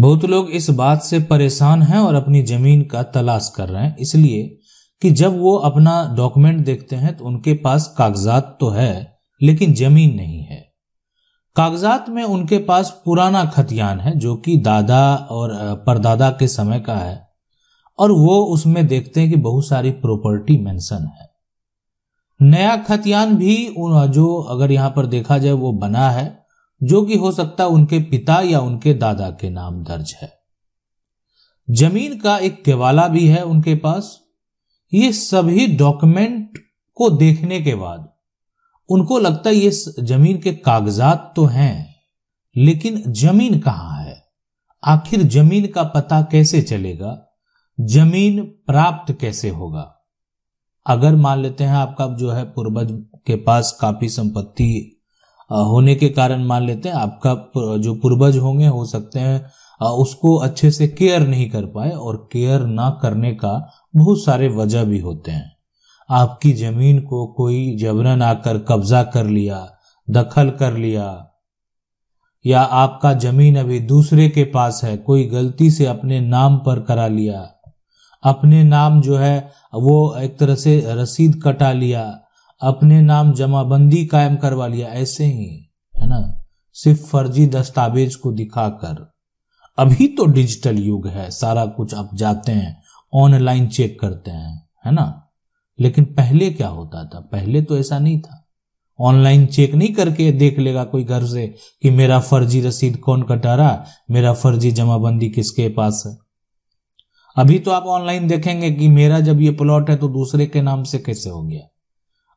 बहुत लोग इस बात से परेशान हैं और अपनी जमीन का तलाश कर रहे हैं इसलिए कि जब वो अपना डॉक्यूमेंट देखते हैं तो उनके पास कागजात तो है लेकिन जमीन नहीं है कागजात में उनके पास पुराना खतियान है जो कि दादा और परदादा के समय का है और वो उसमें देखते हैं कि बहुत सारी प्रॉपर्टी मेंशन है नया खतियान भी जो अगर यहां पर देखा जाए वो बना है जो कि हो सकता उनके पिता या उनके दादा के नाम दर्ज है जमीन का एक केवाला भी है उनके पास ये सभी डॉक्यूमेंट को देखने के बाद उनको लगता है ये जमीन के कागजात तो हैं लेकिन जमीन कहां है आखिर जमीन का पता कैसे चलेगा जमीन प्राप्त कैसे होगा अगर मान लेते हैं आपका जो है पूर्वज के पास काफी संपत्ति होने के कारण मान लेते हैं आपका जो पूर्वज होंगे हो सकते हैं उसको अच्छे से केयर नहीं कर पाए और केयर ना करने का बहुत सारे वजह भी होते हैं आपकी जमीन को कोई जबरन आकर कब्जा कर लिया दखल कर लिया या आपका जमीन अभी दूसरे के पास है कोई गलती से अपने नाम पर करा लिया अपने नाम जो है वो एक तरह से रसीद कटा लिया अपने नाम जमाबंदी कायम करवा लिया ऐसे ही है ना सिर्फ फर्जी दस्तावेज को दिखाकर अभी तो डिजिटल युग है सारा कुछ आप जाते हैं ऑनलाइन चेक करते हैं है ना लेकिन पहले क्या होता था पहले तो ऐसा नहीं था ऑनलाइन चेक नहीं करके देख लेगा कोई घर से कि मेरा फर्जी रसीद कौन कटा रहा मेरा फर्जी जमाबंदी किसके पास है अभी तो आप ऑनलाइन देखेंगे कि मेरा जब ये प्लॉट है तो दूसरे के नाम से कैसे हो गया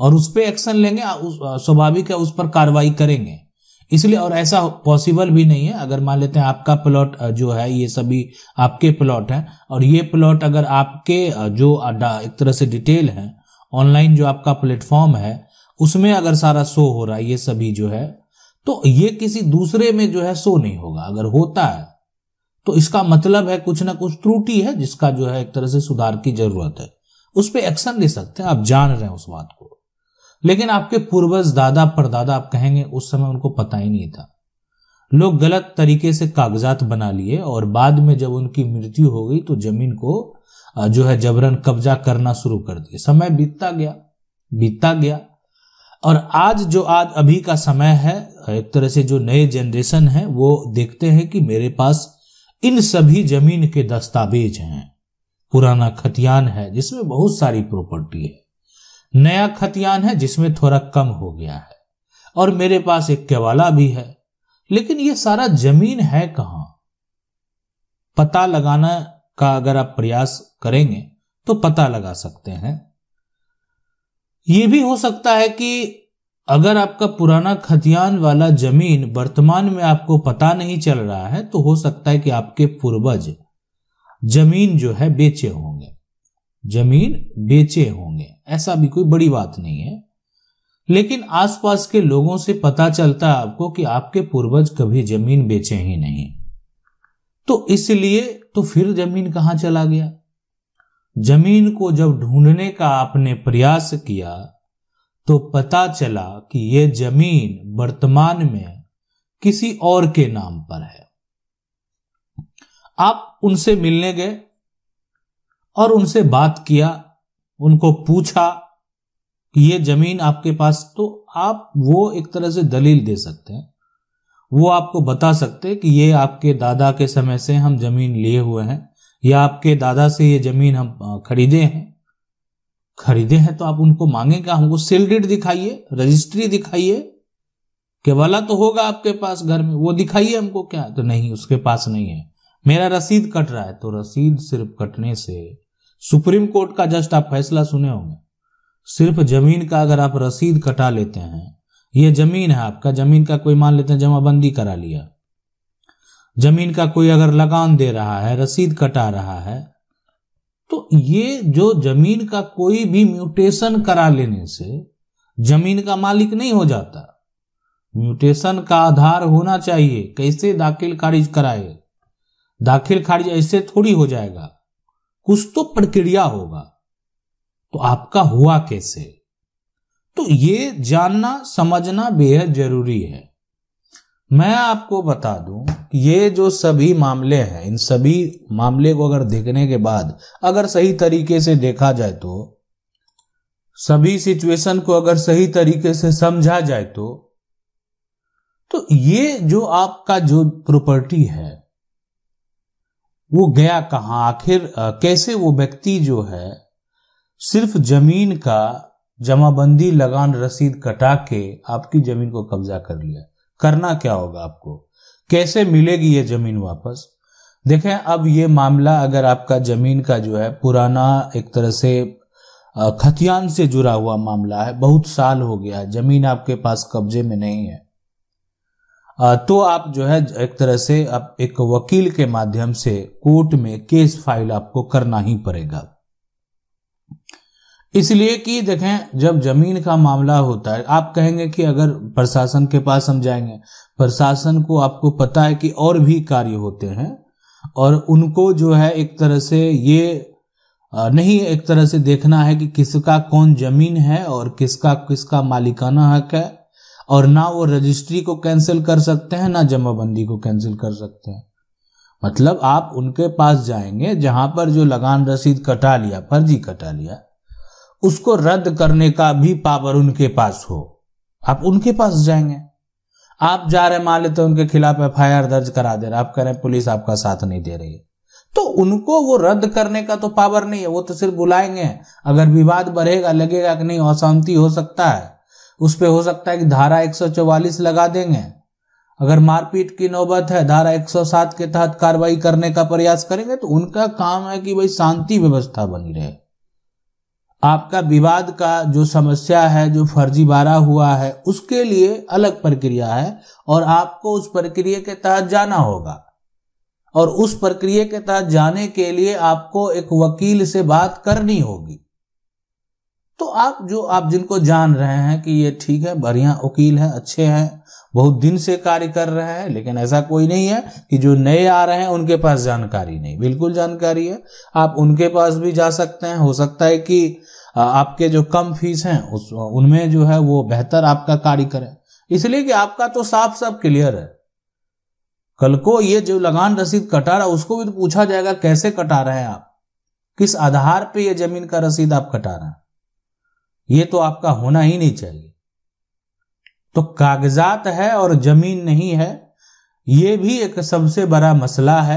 और उस पर एक्शन लेंगे स्वाभाविक है उस पर कार्रवाई करेंगे इसलिए और ऐसा पॉसिबल भी नहीं है अगर मान लेते हैं आपका प्लॉट जो है ये सभी आपके प्लॉट हैं और ये प्लॉट अगर आपके जो एक तरह से डिटेल है ऑनलाइन जो आपका प्लेटफॉर्म है उसमें अगर सारा शो हो रहा है ये सभी जो है तो ये किसी दूसरे में जो है शो नहीं होगा अगर होता है तो इसका मतलब है कुछ ना कुछ त्रुटि है जिसका जो है एक तरह से सुधार की जरूरत है उस पर एक्शन ले सकते हैं आप जान रहे हैं उस बात को लेकिन आपके पूर्वज दादा परदादा आप कहेंगे उस समय उनको पता ही नहीं था लोग गलत तरीके से कागजात बना लिए और बाद में जब उनकी मृत्यु हो गई तो जमीन को जो है जबरन कब्जा करना शुरू कर दिया समय बीतता गया बीतता गया और आज जो आज अभी का समय है एक तरह से जो नए जनरेशन है वो देखते हैं कि मेरे पास इन सभी जमीन के दस्तावेज हैं पुराना खतियान है जिसमें बहुत सारी प्रॉपर्टी है नया खतियान है जिसमें थोड़ा कम हो गया है और मेरे पास एक केवाला भी है लेकिन यह सारा जमीन है कहां पता लगाना का अगर आप प्रयास करेंगे तो पता लगा सकते हैं यह भी हो सकता है कि अगर आपका पुराना खतियान वाला जमीन वर्तमान में आपको पता नहीं चल रहा है तो हो सकता है कि आपके पूर्वज जमीन जो है बेचे होंगे जमीन बेचे होंगे ऐसा भी कोई बड़ी बात नहीं है लेकिन आसपास के लोगों से पता चलता है आपको कि आपके पूर्वज कभी जमीन बेचे ही नहीं तो इसलिए तो फिर जमीन कहां चला गया जमीन को जब ढूंढने का आपने प्रयास किया तो पता चला कि यह जमीन वर्तमान में किसी और के नाम पर है आप उनसे मिलने गए और उनसे बात किया उनको पूछा कि ये जमीन आपके पास तो आप वो एक तरह से दलील दे सकते हैं वो आपको बता सकते हैं कि ये आपके दादा के समय से हम जमीन लिए हुए हैं या आपके दादा से ये जमीन हम खरीदे हैं खरीदे हैं तो आप उनको मांगे क्या हमको सेल दिखाइए रजिस्ट्री दिखाइए के वाला तो होगा आपके पास घर में वो दिखाइए हमको क्या तो नहीं उसके पास नहीं है मेरा रसीद कट रहा है तो रसीद सिर्फ कटने से सुप्रीम कोर्ट का जस्ट आप फैसला सुने होंगे सिर्फ जमीन का अगर आप रसीद कटा लेते हैं ये जमीन है आपका जमीन का कोई मान लेते हैं जमाबंदी करा लिया जमीन का कोई अगर लगान दे रहा है रसीद कटा रहा है तो ये जो जमीन का कोई भी म्यूटेशन करा लेने से जमीन का मालिक नहीं हो जाता म्यूटेशन का आधार होना चाहिए कैसे दाखिल खारिज कराए दाखिल खारिज ऐसे थोड़ी हो जाएगा कुछ तो प्रक्रिया होगा तो आपका हुआ कैसे तो ये जानना समझना बेहद जरूरी है मैं आपको बता दूं कि ये जो सभी मामले हैं इन सभी मामले को अगर देखने के बाद अगर सही तरीके से देखा जाए तो सभी सिचुएशन को अगर सही तरीके से समझा जाए तो तो ये जो आपका जो प्रॉपर्टी है वो गया कहाँ आखिर कैसे वो व्यक्ति जो है सिर्फ जमीन का जमाबंदी लगान रसीद कटा के आपकी जमीन को कब्जा कर लिया करना क्या होगा आपको कैसे मिलेगी ये जमीन वापस देखें अब ये मामला अगर आपका जमीन का जो है पुराना एक तरह से खतियान से जुड़ा हुआ मामला है बहुत साल हो गया है जमीन आपके पास कब्जे में नहीं है तो आप जो है एक तरह से आप एक वकील के माध्यम से कोर्ट में केस फाइल आपको करना ही पड़ेगा इसलिए कि देखें जब जमीन का मामला होता है आप कहेंगे कि अगर प्रशासन के पास हम जाएंगे प्रशासन को आपको पता है कि और भी कार्य होते हैं और उनको जो है एक तरह से ये नहीं एक तरह से देखना है कि किसका कौन जमीन है और किसका किसका मालिकाना हक है और ना वो रजिस्ट्री को कैंसिल कर सकते हैं ना जमाबंदी को कैंसिल कर सकते हैं मतलब आप उनके पास जाएंगे जहां पर जो लगान रसीद कटा लिया फर्जी कटा लिया उसको रद्द करने का भी पावर उनके पास हो आप उनके पास जाएंगे आप जा रहे मान लेते उनके खिलाफ एफ दर्ज करा दे रहे आप कह रहे पुलिस आपका साथ नहीं दे रही है तो उनको वो रद्द करने का तो पावर नहीं है वो तो सिर्फ बुलाएंगे अगर विवाद बढ़ेगा लगेगा कि नहीं अशांति हो सकता है उस पर हो सकता है कि धारा 144 लगा देंगे अगर मारपीट की नौबत है धारा 107 के तहत कार्रवाई करने का प्रयास करेंगे तो उनका काम है कि भाई शांति व्यवस्था बनी रहे आपका विवाद का जो समस्या है जो फर्जी बारा हुआ है उसके लिए अलग प्रक्रिया है और आपको उस प्रक्रिया के तहत जाना होगा और उस प्रक्रिया के तहत जाने के लिए आपको एक वकील से बात करनी होगी तो आप जो आप जिनको जान रहे हैं कि ये ठीक है बढ़िया वकील है अच्छे हैं बहुत दिन से कार्य कर रहे हैं लेकिन ऐसा कोई नहीं है कि जो नए आ रहे हैं उनके पास जानकारी नहीं बिल्कुल जानकारी है आप उनके पास भी जा सकते हैं हो सकता है कि आपके जो कम फीस हैं उस उनमें जो है वो बेहतर आपका कार्य करें इसलिए कि आपका तो साफ साफ क्लियर है कल को ये जो लगान रसीद कटा रहा उसको भी तो पूछा जाएगा कैसे कटा रहे हैं आप किस आधार पे ये जमीन का रसीद आप कटा रहे हैं ये तो आपका होना ही नहीं चाहिए तो कागजात है और जमीन नहीं है ये भी एक सबसे बड़ा मसला है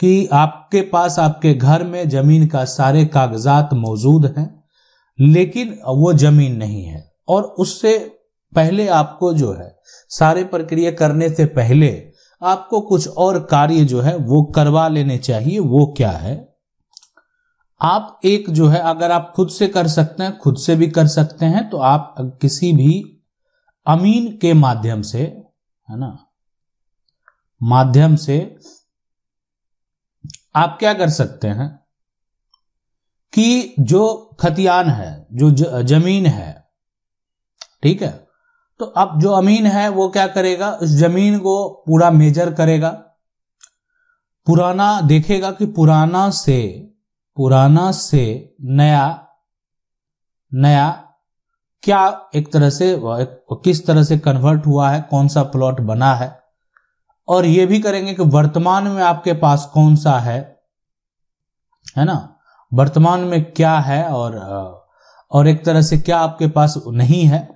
कि आपके पास आपके घर में जमीन का सारे कागजात मौजूद हैं लेकिन वो जमीन नहीं है और उससे पहले आपको जो है सारे प्रक्रिया करने से पहले आपको कुछ और कार्य जो है वो करवा लेने चाहिए वो क्या है आप एक जो है अगर आप खुद से कर सकते हैं खुद से भी कर सकते हैं तो आप किसी भी अमीन के माध्यम से है ना माध्यम से आप क्या कर सकते हैं कि जो खतियान है जो जमीन है ठीक है तो अब जो अमीन है वो क्या करेगा उस जमीन को पूरा मेजर करेगा पुराना देखेगा कि पुराना से पुराना से नया नया क्या एक तरह से किस तरह से कन्वर्ट हुआ है कौन सा प्लॉट बना है और ये भी करेंगे कि वर्तमान में आपके पास कौन सा है है ना वर्तमान में क्या है और और एक तरह से क्या आपके पास नहीं है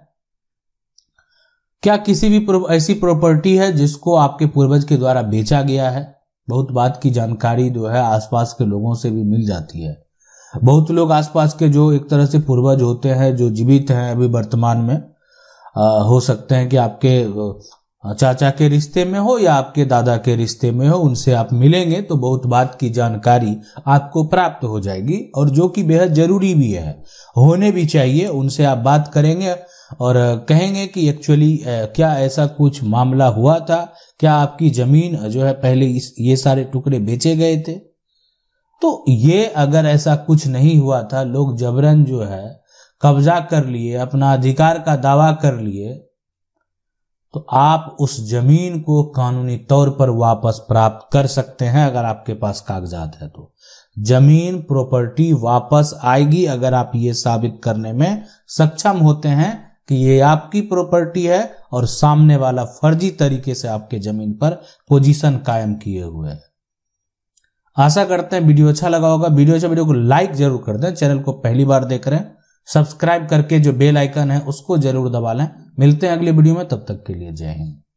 क्या किसी भी ऐसी प्रॉपर्टी है जिसको आपके पूर्वज के द्वारा बेचा गया है बहुत बात की जानकारी जो है आसपास के लोगों से भी मिल जाती है बहुत लोग आसपास के जो एक तरह से पूर्वज होते हैं जो जीवित हैं अभी वर्तमान में आ, हो सकते हैं कि आपके चाचा के रिश्ते में हो या आपके दादा के रिश्ते में हो उनसे आप मिलेंगे तो बहुत बात की जानकारी आपको प्राप्त हो जाएगी और जो कि बेहद जरूरी भी है होने भी चाहिए उनसे आप बात करेंगे और कहेंगे कि एक्चुअली क्या ऐसा कुछ मामला हुआ था क्या आपकी ज़मीन जो है पहले इस ये सारे टुकड़े बेचे गए थे तो ये अगर ऐसा कुछ नहीं हुआ था लोग जबरन जो है कब्जा कर लिए अपना अधिकार का दावा कर लिए तो आप उस जमीन को कानूनी तौर पर वापस प्राप्त कर सकते हैं अगर आपके पास कागजात है तो जमीन प्रॉपर्टी वापस आएगी अगर आप ये साबित करने में सक्षम होते हैं कि ये आपकी प्रॉपर्टी है और सामने वाला फर्जी तरीके से आपके जमीन पर पोजीशन कायम किए हुए है आशा करते हैं वीडियो अच्छा लगा होगा वीडियो अच्छा वीडियो को लाइक जरूर कर दें चैनल को पहली बार देख रहे हैं सब्सक्राइब करके जो बेल आइकन है उसको जरूर दबा लें मिलते हैं अगले वीडियो में तब तक के लिए जय हिंद